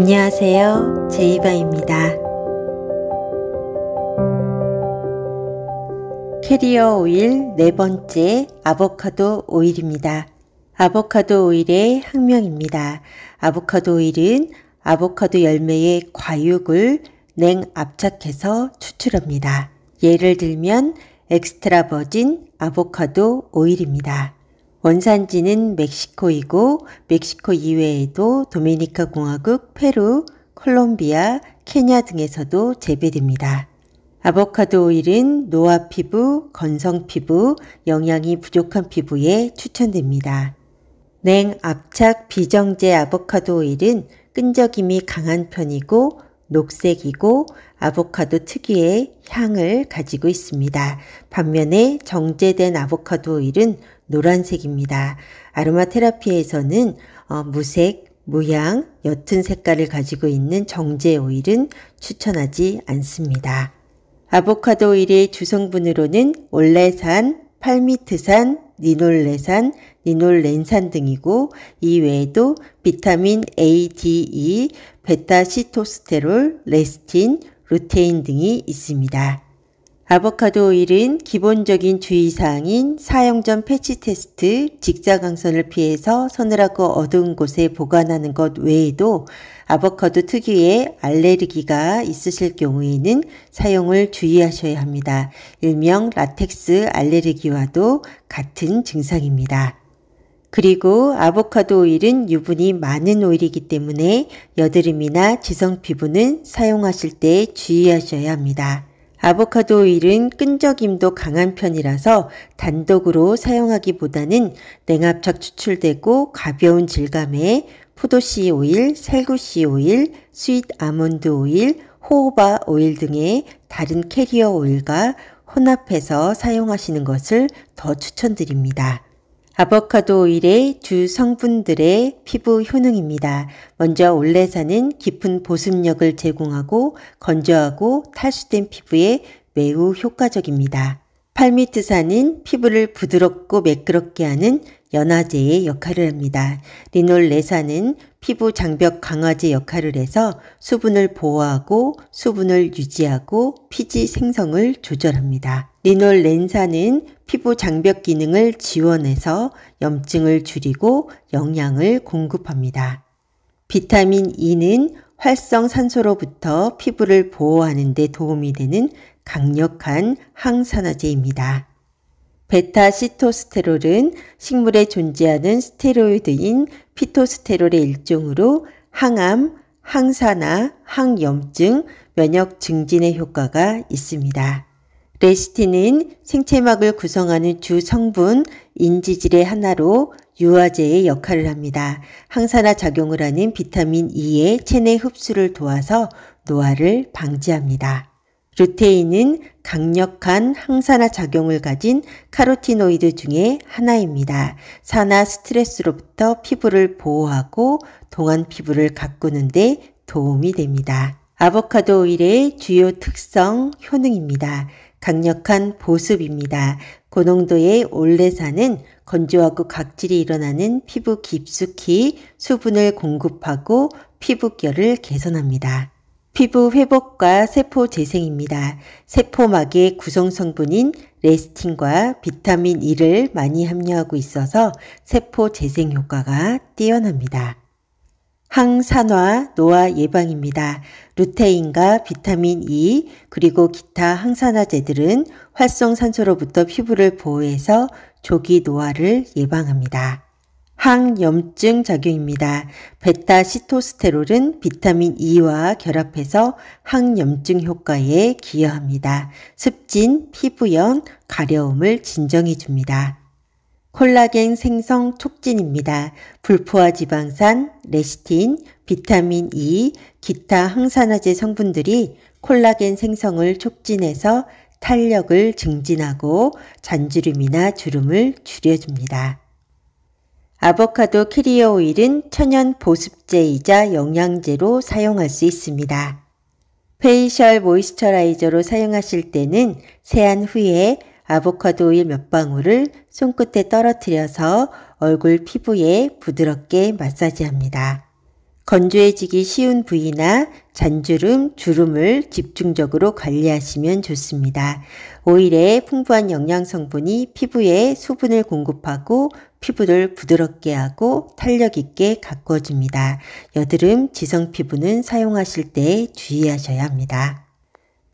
안녕하세요. 제이바입니다. 캐리어 오일 네 번째 아보카도 오일입니다. 아보카도 오일의 학명입니다. 아보카도 오일은 아보카도 열매의 과육을 냉 압착해서 추출합니다. 예를 들면 엑스트라 버진 아보카도 오일입니다. 원산지는 멕시코이고 멕시코 이외에도 도미니카 공화국, 페루, 콜롬비아, 케냐 등에서도 재배됩니다. 아보카도 오일은 노화 피부, 건성 피부, 영양이 부족한 피부에 추천됩니다. 냉, 압착, 비정제 아보카도 오일은 끈적임이 강한 편이고 녹색이고 아보카도 특유의 향을 가지고 있습니다. 반면에 정제된 아보카도 오일은 노란색입니다. 아로마 테라피에서는 어, 무색, 모양, 옅은 색깔을 가지고 있는 정제 오일은 추천하지 않습니다. 아보카도 오일의 주성분으로는 올레산, 팔미트산, 니놀레산, 니놀렌산 등이고 이 외에도 비타민 A, D, E, 베타시토스테롤, 레스틴, 루테인 등이 있습니다. 아보카도 오일은 기본적인 주의사항인 사용 전 패치 테스트, 직사광선을 피해서 서늘하고 어두운 곳에 보관하는 것 외에도 아보카도 특유의 알레르기가 있으실 경우에는 사용을 주의하셔야 합니다. 일명 라텍스 알레르기와도 같은 증상입니다. 그리고 아보카도 오일은 유분이 많은 오일이기 때문에 여드름이나 지성 피부는 사용하실 때 주의하셔야 합니다. 아보카도 오일은 끈적임도 강한 편이라서 단독으로 사용하기보다는 냉압착 추출되고 가벼운 질감에 포도씨 오일, 살구씨 오일, 스윗 아몬드 오일, 호호바 오일 등의 다른 캐리어 오일과 혼합해서 사용하시는 것을 더 추천드립니다. 아보카도 오일의 주 성분들의 피부 효능입니다. 먼저 올레산은 깊은 보습력을 제공하고 건조하고 탈수된 피부에 매우 효과적입니다. 팔미트산은 피부를 부드럽고 매끄럽게 하는 연화제의 역할을 합니다. 리놀레산은 피부 장벽 강화제 역할을 해서 수분을 보호하고 수분을 유지하고 피지 생성을 조절합니다. 리놀렌산은 피부 장벽 기능을 지원해서 염증을 줄이고 영양을 공급합니다. 비타민 E는 활성산소로부터 피부를 보호하는 데 도움이 되는 강력한 항산화제입니다. 베타시토스테롤은 식물에 존재하는 스테로이드인 피토스테롤의 일종으로 항암, 항산화, 항염증, 면역 증진의 효과가 있습니다. 레시틴은 생체막을 구성하는 주 성분 인지질의 하나로 유화제의 역할을 합니다. 항산화 작용을 하는 비타민 E의 체내 흡수를 도와서 노화를 방지합니다. 루테인은 강력한 항산화 작용을 가진 카로티노이드 중의 하나입니다. 산화 스트레스로부터 피부를 보호하고 동안 피부를 가꾸는데 도움이 됩니다. 아보카도 오일의 주요 특성, 효능입니다. 강력한 보습입니다. 고농도의 올레산은 건조하고 각질이 일어나는 피부 깊숙이 수분을 공급하고 피부결을 개선합니다. 피부 회복과 세포 재생입니다. 세포막의 구성 성분인 레스틴과 비타민 E를 많이 함유하고 있어서 세포 재생 효과가 뛰어납니다. 항산화, 노화 예방입니다. 루테인과 비타민 E 그리고 기타 항산화제들은 활성산소로부터 피부를 보호해서 조기 노화를 예방합니다. 항염증 작용입니다. 베타 시토스테롤은 비타민 E와 결합해서 항염증 효과에 기여합니다. 습진, 피부염, 가려움을 진정해 줍니다. 콜라겐 생성 촉진입니다. 불포화 지방산, 레시틴, 비타민 E, 기타 항산화제 성분들이 콜라겐 생성을 촉진해서 탄력을 증진하고 잔주름이나 주름을 줄여줍니다. 아보카도 캐리어 오일은 천연 보습제이자 영양제로 사용할 수 있습니다. 페이셜 모이스처라이저로 사용하실 때는 세안 후에 아보카도의 몇 방울을 손끝에 떨어뜨려서 얼굴 피부에 부드럽게 마사지합니다. 건조해지기 쉬운 부위나 잔주름, 주름을 집중적으로 관리하시면 좋습니다. 오일의 풍부한 영양 성분이 피부에 수분을 공급하고 피부를 부드럽게 하고 탄력 있게 가꿔줍니다. 여드름, 지성 피부는 사용하실 때 주의하셔야 합니다.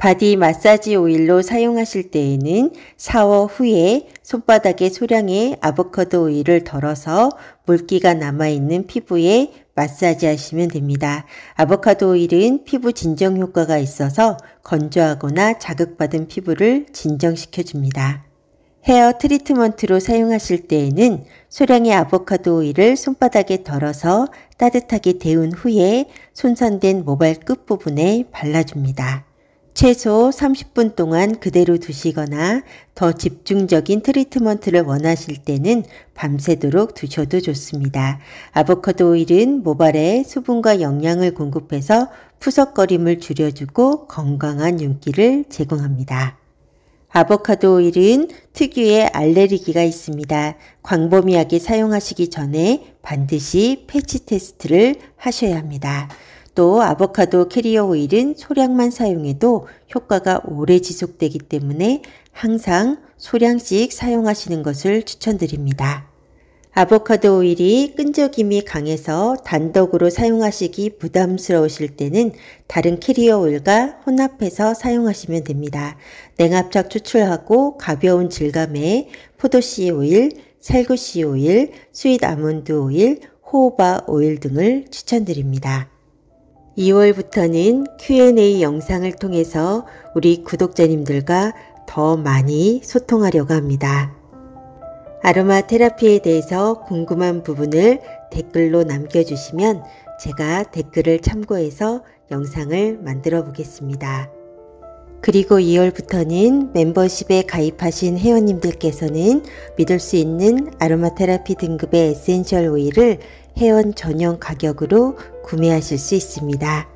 바디 마사지 오일로 사용하실 때에는 샤워 후에 손바닥에 소량의 아보카도 오일을 덜어서 물기가 남아있는 피부에 마사지 하시면 됩니다. 아보카도 오일은 피부 진정 효과가 있어서 건조하거나 자극받은 피부를 진정시켜줍니다. 헤어 트리트먼트로 사용하실 때에는 소량의 아보카도 오일을 손바닥에 덜어서 따뜻하게 데운 후에 손상된 모발 끝부분에 발라줍니다. 최소 30분 동안 그대로 두시거나 더 집중적인 트리트먼트를 원하실 때는 밤새도록 두셔도 좋습니다. 아보카도 오일은 모발에 수분과 영양을 공급해서 푸석거림을 줄여주고 건강한 윤기를 제공합니다. 아보카도 오일은 특유의 알레르기가 있습니다. 광범위하게 사용하시기 전에 반드시 패치 테스트를 하셔야 합니다. 또 아보카도 캐리어 오일은 소량만 사용해도 효과가 오래 지속되기 때문에 항상 소량씩 사용하시는 것을 추천드립니다. 아보카도 오일이 끈적임이 강해서 단독으로 사용하시기 부담스러우실 때는 다른 캐리어 오일과 혼합해서 사용하시면 됩니다. 냉압착 추출하고 가벼운 질감에 포도씨 오일, 살구씨 오일, 스윗 아몬드 오일, 호호바 오일 등을 추천드립니다. 2월부터는 Q&A 영상을 통해서 우리 구독자님들과 더 많이 소통하려고 합니다. 아로마 테라피에 대해서 궁금한 부분을 댓글로 남겨주시면 제가 댓글을 참고해서 영상을 만들어 보겠습니다. 그리고 2월부터는 멤버십에 가입하신 회원님들께서는 믿을 수 있는 아로마 테라피 등급의 에센셜 오일을 회원 전용 가격으로 구매하실 수 있습니다.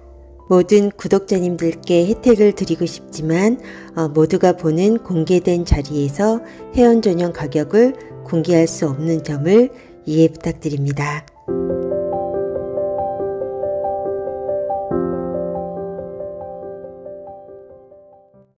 모든 구독자님들께 혜택을 드리고 싶지만 어, 모두가 보는 공개된 자리에서 회원 전용 가격을 공개할 수 없는 점을 이해 부탁드립니다.